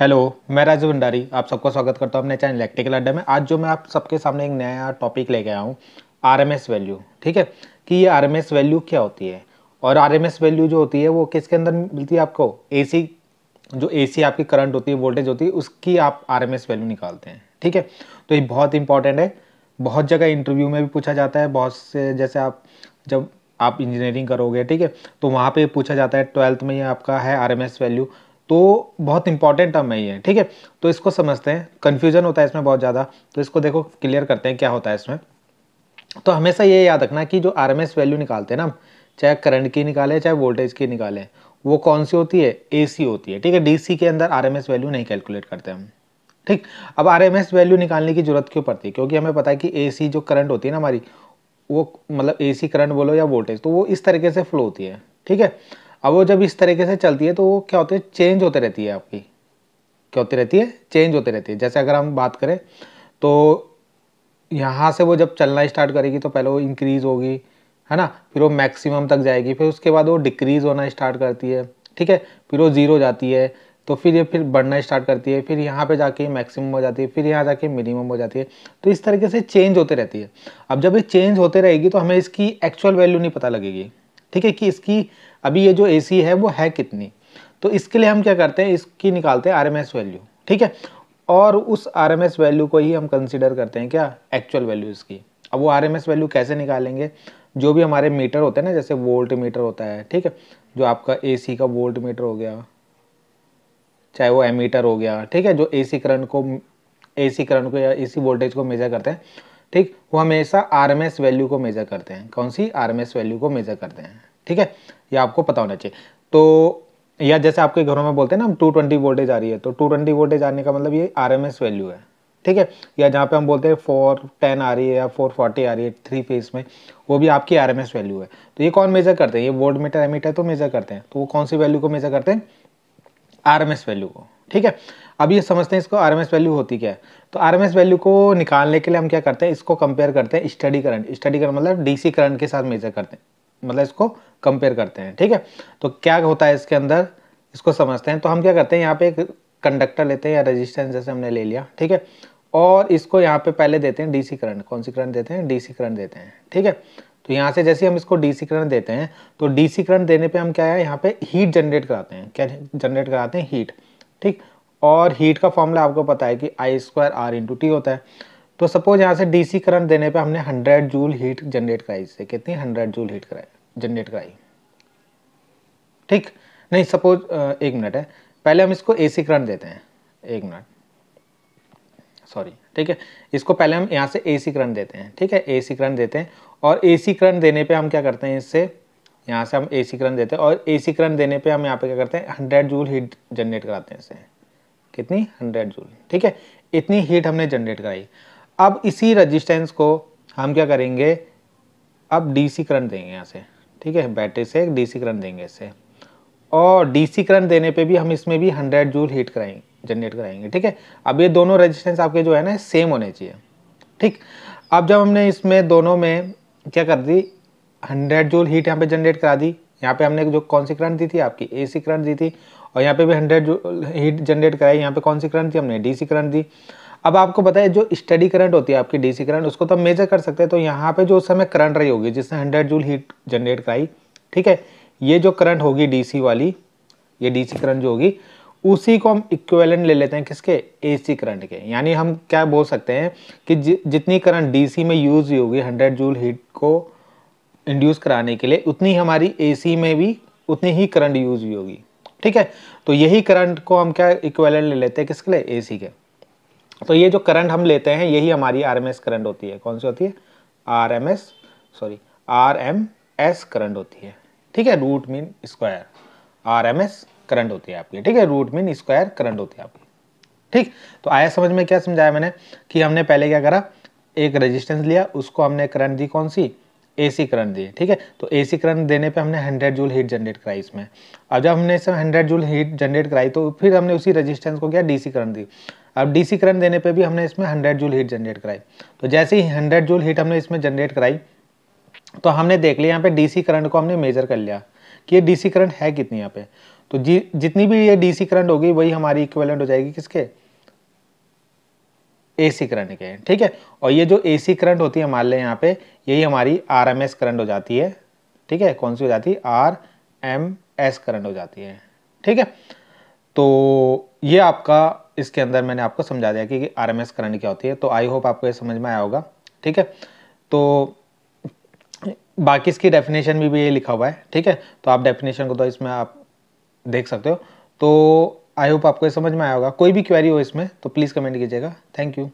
hello मैं राजू भंडारी आप सबका स्वागत करता हूँ अपने चैनल इलेक्ट्रिकल अड्डे में आज जो मैं आप सबके सामने एक नया टॉपिक लेके आया हूँ आरएमएस वैल्यू ठीक है कि ये आरएमएस वैल्यू क्या होती है और आरएमएस वैल्यू जो होती है वो किसके अंदर मिलती है आपको एसी जो एसी आपकी करंट होती है वोल्टेज होती है उसकी आप आर वैल्यू निकालते हैं ठीक है तो ये बहुत इंपॉर्टेंट है बहुत जगह इंटरव्यू में भी पूछा जाता है बहुत से जैसे आप जब आप इंजीनियरिंग करोगे ठीक है तो वहाँ पर पूछा जाता है ट्वेल्थ में ये आपका है आर वैल्यू तो बहुत इंपॉर्टेंट टर्म है ये ठीक है तो इसको समझते हैं कन्फ्यूजन होता है इसमें बहुत ज़्यादा तो इसको देखो क्लियर करते हैं क्या होता है इसमें तो हमेशा ये याद रखना कि जो आर वैल्यू निकालते हैं ना चाहे करंट की निकाले चाहे वोल्टेज की निकाले वो कौन सी होती है ए होती है ठीक है डी के अंदर आर वैल्यू नहीं कैलकुलेट करते हम ठीक अब आर वैल्यू निकालने की जरूरत क्यों पड़ती है क्योंकि हमें पता है कि ए जो करंट होती है ना हमारी वो मतलब ए करंट बोलो या वोल्टेज तो वो इस तरीके से फ्लो होती है ठीक है अब वो जब इस तरीके से चलती है तो वो क्या होती है चेंज होते रहती है आपकी क्या होती रहती है चेंज होते रहती है जैसे अगर हम बात करें तो यहाँ से वो जब चलना स्टार्ट करेगी तो पहले वो इंक्रीज़ होगी है ना फिर वो मैक्सिमम तक जाएगी फिर उसके बाद वो डिक्रीज़ होना स्टार्ट करती है ठीक है फिर वो ज़ीरो जाती है तो फिर ये फिर बढ़ना स्टार्ट करती है फिर यहाँ पे जाके मैक्सिमम हो जाती है फिर यहाँ जाके मिनिमम हो जाती है तो इस तरीके से चेंज होते रहती है अब जब ये चेंज होते रहेगी तो हमें इसकी एक्चुअल वैल्यू नहीं पता लगेगी ठीक है कि इसकी अभी ये जो ए है वो है कितनी तो इसके लिए हम क्या करते हैं इसकी निकालते हैं आर एम वैल्यू ठीक है और उस आर एम वैल्यू को ही हम कंसिडर करते हैं क्या एक्चुअल वैल्यू इसकी अब वो आर एम वैल्यू कैसे निकालेंगे जो भी हमारे मीटर होते हैं ना जैसे वोल्ट मीटर होता है ठीक है जो आपका ए का वोल्ट मीटर हो गया चाहे वो एमीटर हो गया ठीक है जो ए करंट को ए करंट को या ए वोल्टेज को मेजर करते हैं ठीक वो हमेशा आर वैल्यू को मेज़र करते हैं कौन सी आर वैल्यू को मेज़र करते हैं ठीक है ये आपको पता होना चाहिए तो या जैसे आपके घरों में बोलते हैं ना हम टू ट्वेंटी वोल्टेज आ रही है तो टू ट्वेंटी वोल्टेज आने का मतलब ये आर वैल्यू है ठीक है या जहाँ पे हम बोलते हैं फोर टेन आ रही है या फोर फोर्टी आ रही है थ्री फेस में वो भी आपकी आर वैल्यू है तो ये कौन मेज़र करते हैं ये वोल्ट मीटर एमीटर तो मेज़र करते हैं तो वो कौन सी वैल्यू को मेज़र करते हैं आर वैल्यू को ठीक है अब ये समझते हैं इसको आर वैल्यू होती क्या है तो आर वैल्यू को निकालने के लिए हम क्या करते हैं इसको कंपेयर करते हैं स्टडी करंट स्टडी करंट मतलब डीसी करंट के साथ मेजर करते हैं मतलब इसको कंपेयर करते हैं ठीक है तो क्या होता है इसके अंदर इसको समझते हैं तो हम क्या करते हैं यहाँ पे एक कंडक्टर लेते हैं या रजिस्टेंस जैसे हमने ले लिया ठीक है और इसको यहाँ पे पहले देते हैं डीसी करंट कौन सी करंट देते हैं डीसी करंट देते हैं ठीक है तो यहाँ से जैसे हम इसको डीसी करंट देते हैं तो डीसी करंट देने पर हम क्या है यहाँ पे हीट जनरेट कराते हैं क्या जनरेट कराते हैं हीट ठीक और हीट का फॉर्मूला आपको पता है कि I square R into T होता है तो सपोज यहाँ से डीसी करंट देने पे हमने 100 जूल हीट जनरेट कराई इससे कितनी 100 जूल हीट कराई जनरेट कराई ठीक नहीं सपोज एक मिनट है पहले हम इसको एसी करंट देते हैं एक मिनट सॉरी ठीक है इसको पहले हम यहाँ से एसी करंट देते हैं ठीक है एसी करंट देते हैं और एसी करंट देने पे हम क्या करते हैं इससे यहाँ से हम ए सी करंट देते हैं और ए सी करंट देने पे हम यहाँ पे क्या करते हैं हंड्रेड जूल हीट जनरेट कराते हैं इसे कितनी हंड्रेड जूल ठीक है इतनी हीट हमने जनरेट कराई अब इसी रजिस्टेंस को हम क्या करेंगे अब डीसी करंट देंगे यहाँ से ठीक है बैटरी से डीसी करंट देंगे इससे और डीसी करंट देने पर भी हम इसमें भी हंड्रेड जूल हीट कराएंगे जनरेट कराएंगे ठीक है अब ये दोनों रजिस्टेंस आपके जो है ना सेम होने चाहिए ठीक अब जब हमने इसमें दोनों में क्या कर दी हंड्रेड जूल हीट यहाँ पे जनरेट करा दी यहाँ पे हमने जो कौन सी करंट दी थी आपकी ए सी करंट दी थी और यहाँ पे भी हंड्रेड जूल हीट जनरेट कराई यहाँ पे कौन सी करंट थी हमने डी सी करंट दी अब आपको पता है जो स्टडी करंट होती है आपकी डीसी करंट उसको तो हम मेजर कर सकते हैं तो यहाँ पे जो उस समय करंट रही होगी जिसने हंड्रेड जूल हीट जनरेट कराई ठीक है ये जो करंट होगी सी वाली ये डीसी करंट जो होगी उसी को हम इक्वेलेंट ले लेते हैं किसके एसी करंट के यानी हम क्या बोल सकते हैं कि जि, जितनी करंट डीसी में यूज हुई होगी हंड्रेड जूल हीट को इंड्यूस कराने के लिए उतनी हमारी एसी में भी उतनी ही करंट यूज भी होगी ठीक है तो यही करंट को हम क्या इक्वेलेंट ले लेते हैं किसके लिए एसी के तो ये जो करंट हम लेते हैं यही हमारी आरएमएस करंट होती है कौन सी होती है आरएमएस सॉरी आरएमएस करंट होती है ठीक है root mean square RMS current होती है आपकी ठीक है रूट मीन स्क्वायर करंट होती है आपकी ठीक तो आया समझ में क्या समझाया मैंने कि हमने पहले क्या करा एक रेजिस्टेंस लिया उसको हमने करंट दी कौन सी एसी करंट दिए ठीक है तो एसी करंट देने पे हमने 100 जूल हीट जनरेट कराई इसमें अब जब हमने इसमें 100 जूल हीट जनरेट कराई तो फिर हमने उसी रेजिस्टेंस को क्या डीसी करंट दी अब डीसी करंट देने पे भी हमने इसमें 100 जूल हीट जनरेट कराई तो जैसे ही 100 जूल हीट हमने इसमें जनरेट कराई तो हमने देख लिया यहाँ पे डीसी करंट को हमने मेजर कर लिया कि ये डीसी करंट है कितनी यहाँ पे तो जी जितनी भी ये डीसी करंट होगी वही हमारी इक्वलेंट हो जाएगी किसके एसी करंट के हैं ठीक है और ये जो एसी करंट होती है मान लें यहाँ पे यही हमारी आरएमएस करंट हो जाती है ठीक है कौन सी हो जाती है आर एम एस करंट हो जाती है ठीक है तो ये आपका इसके अंदर मैंने आपको समझा दिया कि आर एम एस करंट क्या होती है तो आई होप आपको ये समझ में आया होगा ठीक है तो बाकी इसकी डेफिनेशन भी, भी ये लिखा हुआ है ठीक है तो आप डेफिनेशन को तो इसमें आप देख सकते हो तो आई होप आपको समझ में आया होगा कोई भी क्वेरी हो इसमें तो प्लीज़ कमेंट कीजिएगा थैंक यू